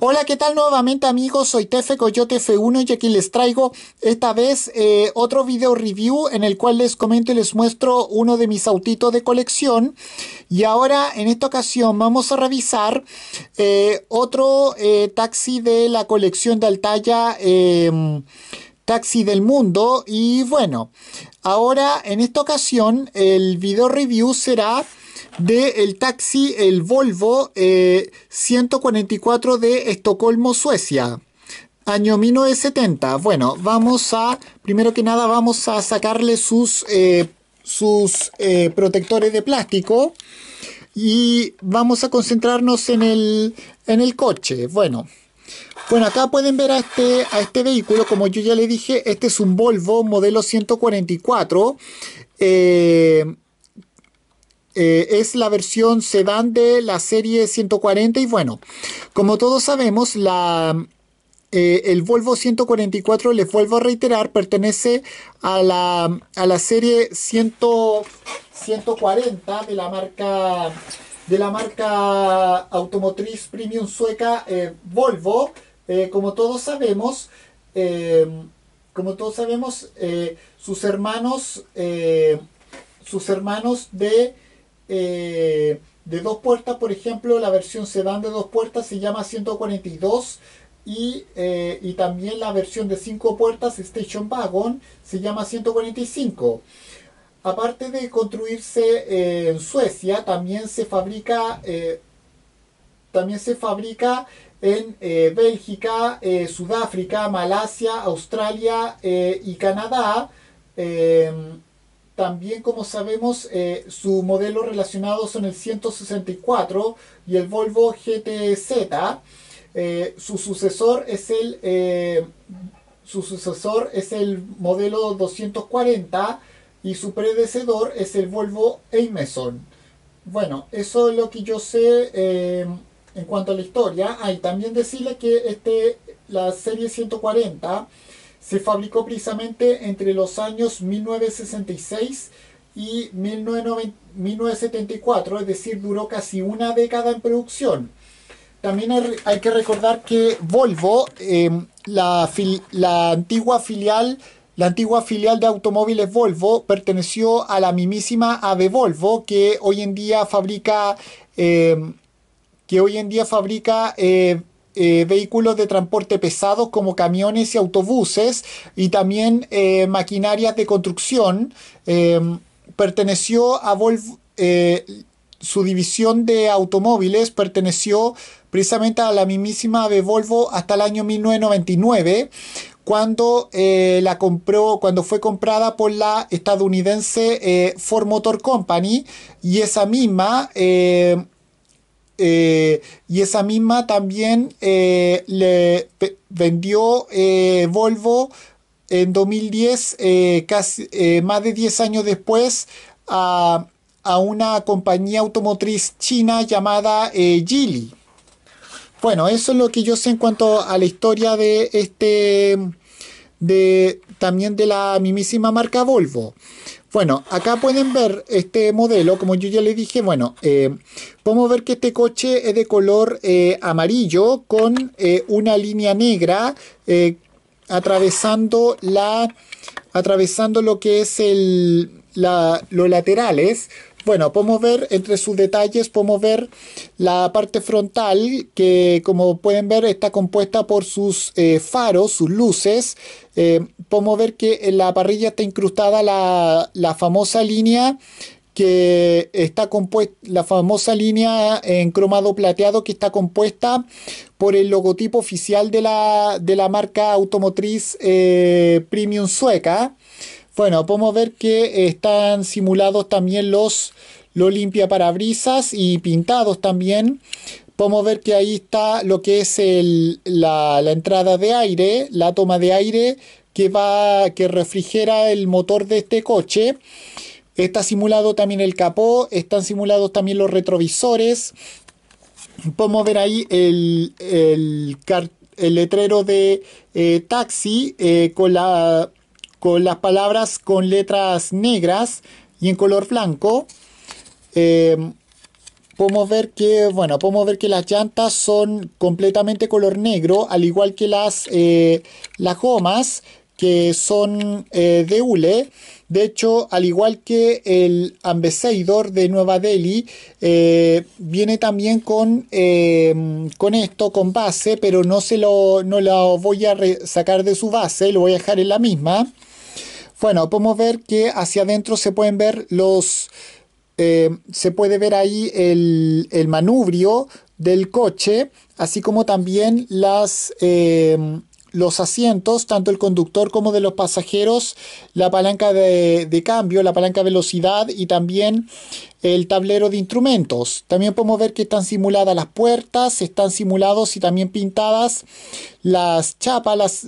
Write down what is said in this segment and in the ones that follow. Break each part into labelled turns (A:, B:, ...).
A: Hola, ¿qué tal nuevamente amigos? Soy Tefe Coyote F1 y aquí les traigo esta vez eh, otro video review en el cual les comento y les muestro uno de mis autitos de colección. Y ahora en esta ocasión vamos a revisar eh, otro eh, taxi de la colección de Altaya em, taxi del mundo. Y bueno, ahora en esta ocasión el video review será del el taxi, el Volvo 144 eh, de Estocolmo, Suecia. Año 1970. Bueno, vamos a, primero que nada, vamos a sacarle sus, eh, sus eh, protectores de plástico y vamos a concentrarnos en el, en el coche. Bueno, bueno, acá pueden ver a este, a este vehículo, como yo ya le dije, este es un Volvo modelo 144. Eh, eh, es la versión sedán de la serie 140 y bueno, como todos sabemos, la, eh, el Volvo 144, les vuelvo a reiterar, pertenece a la, a la serie 140 de la marca de la marca automotriz premium sueca eh, Volvo. como todos sabemos, como todos sabemos, sus hermanos, sus hermanos de eh, de dos puertas, por ejemplo, la versión sedán de dos puertas se llama 142 eh, y, también la versión de cinco puertas, Station Wagon, se llama 145. Aparte de construirse eh, en Suecia, también se fabrica, también se fabrica en Bélgica, Sudáfrica, Malasia, Australia y Canadá. También, como sabemos, eh, su modelo relacionado son el 164 y el Volvo GTZ. Eh, su sucesor es el eh, su sucesor es el modelo 240 y su predecesor es el Volvo Amazon. Bueno, eso es lo que yo sé en cuanto a la historia. hay ah, también decirle que este, la serie 140 se fabricó precisamente entre los años 1966 y 1974, es decir, duró casi una década en producción. También hay, que recordar que Volvo, em, la, antigua filial, la antigua filial de automóviles Volvo, perteneció a la mismísima AB Volvo, que hoy en día fabrica, em, que hoy en día fabrica eh, eh, vehículos de transporte pesados como camiones y autobuses y también eh, maquinarias de construcción. Eh, perteneció a Volvo, su división de automóviles perteneció precisamente a la mismísima de Volvo hasta el año 1999 cuando la compró cuando fue comprada por la estadounidense Ford Motor Company y esa misma eh, y esa misma también eh, le vendió eh, Volvo en 2010, casi, más de 10 años después, a, una compañía automotriz china llamada Geely. Bueno, eso es lo que yo sé en cuanto a la historia de este, de, también de la mismísima marca Volvo. Bueno, acá pueden ver este modelo, como yo ya les dije, bueno, eh, podemos ver que este coche es de color eh, amarillo con eh, una línea negra atravesando la atravesando lo que es el, la, los laterales bueno, podemos ver entre sus detalles, podemos ver la parte frontal que como pueden ver está compuesta por sus eh, faros, sus luces. Eh, podemos ver que en la parrilla está incrustada la, famosa línea que está compuesta, la famosa línea en cromado plateado que está compuesta por el logotipo oficial de la, de la marca automotriz eh, Premium Sueca. Bueno, podemos ver que eh, están simulados también los, los limpia parabrisas y pintados también. Podemos ver que ahí está lo que es la, entrada de aire, la toma de aire que va que refrigera el motor de este coche. Está simulado también el capó, están simulados también los retrovisores. Podemos ver ahí el, el, letrero de eh, taxi eh, con la con las palabras con letras negras y en color blanco. Eh, podemos ver que bueno podemos ver que las llantas son completamente color negro al igual que las eh, las gomas que son eh, de hule de hecho al igual que el Ambeseidor de Nueva Delhi viene también con con esto con base pero no se lo no lo voy a sacar de su base lo voy a dejar en la misma bueno, podemos ver que hacia adentro se pueden ver los... Eh, se puede ver ahí el, manubrio del coche, así como también las, eh, los asientos, tanto el conductor como de los pasajeros, la palanca de, cambio, la palanca de velocidad y también el tablero de instrumentos. También podemos ver que están simuladas las puertas, están simulados y también pintadas las chapas, las,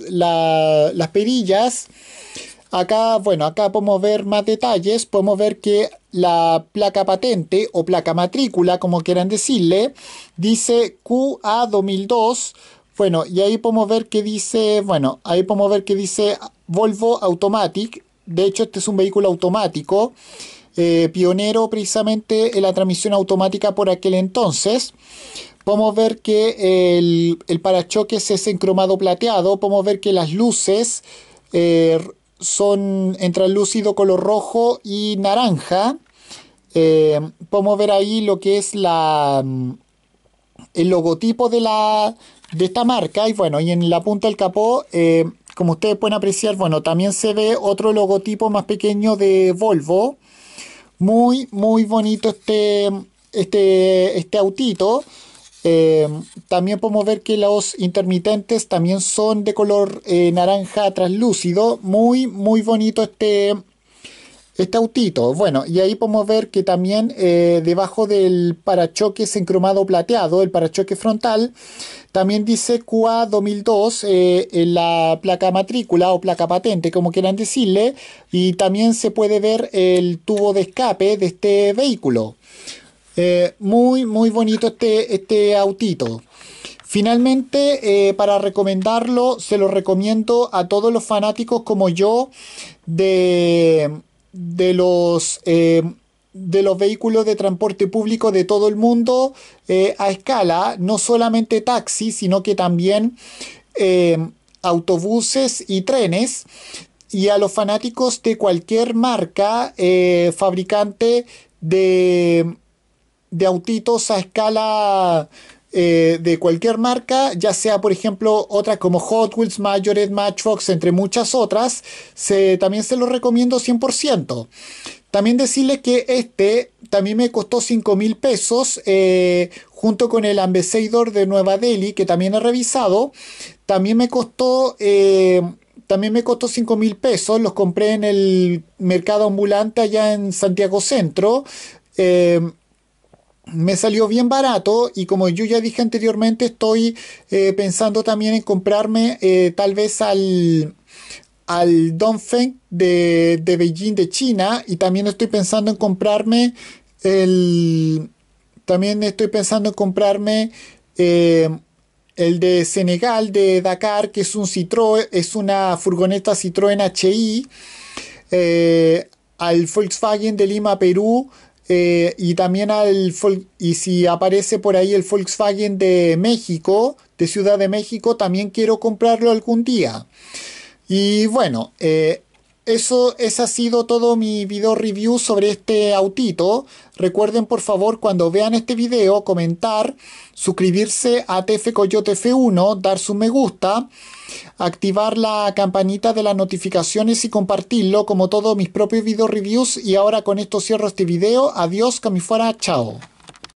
A: las perillas Acá, bueno, acá podemos ver más detalles, podemos ver que la placa patente o placa matrícula, como quieran decirle, dice QA2002. Bueno, y ahí podemos ver que dice, bueno, ahí podemos ver que dice Volvo Automatic. De hecho, este es un vehículo automático, eh, pionero precisamente en la transmisión automática por aquel entonces. Podemos ver que el, parachoques es encromado cromado plateado. Podemos ver que las luces eh, son entre el color rojo y naranja. Eh, podemos ver ahí lo que es la, mm, el logotipo de, la, de esta marca. Y bueno, y en la punta del capó, eh, como ustedes pueden apreciar, bueno, también se ve otro logotipo más pequeño de Volvo. Muy, muy bonito este, este, este autito. Em, también podemos ver que los intermitentes también son de color eh, naranja translúcido. Muy, muy bonito este, este autito. Bueno, y ahí podemos ver que también eh, debajo del parachoques en cromado plateado, el parachoque frontal, también dice QA 2002 eh, en la placa matrícula o placa patente, como quieran decirle, y también se puede ver el tubo de escape de este vehículo. Eh, muy, muy bonito este, este autito. Finalmente, eh, para recomendarlo, se lo recomiendo a todos los fanáticos como yo de, de los... Eh, de los vehículos de transporte público de todo el mundo a escala, no solamente taxis, sino que también autobuses y trenes, y a los fanáticos de cualquier marca fabricante de, de autitos a escala eh, de cualquier marca, ya sea por ejemplo otras como Hot Wheels, Majoret, Matchbox, entre muchas otras, también se los recomiendo 100%. También decirles que este también me costó 5 mil pesos eh, junto con el Ambassador de Nueva Delhi que también he revisado. También me costó... Eh, también me costó 5 mil pesos, los compré en el mercado ambulante allá en Santiago Centro me salió bien barato y como yo ya dije anteriormente estoy eh, pensando también en comprarme eh, tal vez al al Dongfeng de, Beijing de China y también estoy pensando en comprarme el también estoy pensando en comprarme eh, el de Senegal de Dakar que es un Citroën es una furgoneta Citroën HI al Volkswagen de Lima Perú eh, y también al y si aparece por ahí el Volkswagen de México, de Ciudad de México, también quiero comprarlo algún día. Y bueno, eh, eso, ese ha sido todo mi video review sobre este autito. Recuerden por favor cuando vean este video comentar, suscribirse a TF Coyote F1, dar su me gusta, activar la campanita de las notificaciones y compartirlo como todos mis propios video reviews. Y ahora con esto cierro este video. Adiós, que fuera, chao.